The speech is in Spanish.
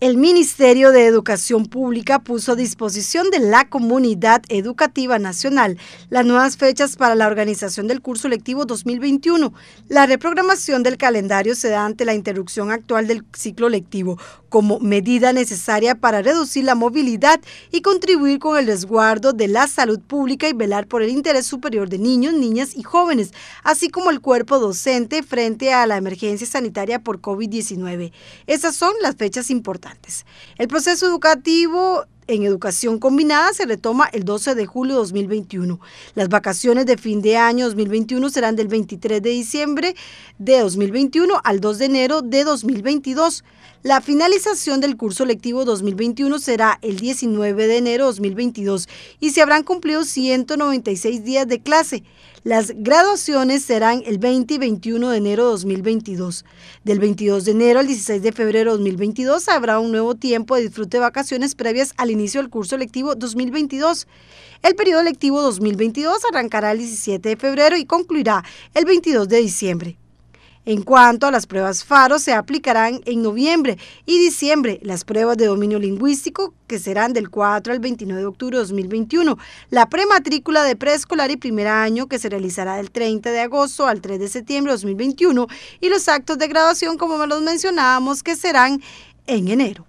El Ministerio de Educación Pública puso a disposición de la comunidad educativa nacional las nuevas fechas para la organización del curso lectivo 2021. La reprogramación del calendario se da ante la interrupción actual del ciclo lectivo como medida necesaria para reducir la movilidad y contribuir con el resguardo de la salud pública y velar por el interés superior de niños, niñas y jóvenes, así como el cuerpo docente frente a la emergencia sanitaria por COVID-19. Esas son las fechas importantes. El proceso educativo en educación combinada se retoma el 12 de julio de 2021. Las vacaciones de fin de año 2021 serán del 23 de diciembre de 2021 al 2 de enero de 2022. La finalización del curso lectivo 2021 será el 19 de enero de 2022 y se habrán cumplido 196 días de clase. Las graduaciones serán el 20 y 21 de enero de 2022. Del 22 de enero al 16 de febrero de 2022 habrá un nuevo tiempo de disfrute de vacaciones previas al inicio del curso lectivo 2022. El periodo lectivo 2022 arrancará el 17 de febrero y concluirá el 22 de diciembre. En cuanto a las pruebas FARO, se aplicarán en noviembre y diciembre las pruebas de dominio lingüístico, que serán del 4 al 29 de octubre de 2021, la prematrícula de preescolar y primer año, que se realizará del 30 de agosto al 3 de septiembre de 2021, y los actos de graduación, como los mencionábamos, que serán en enero.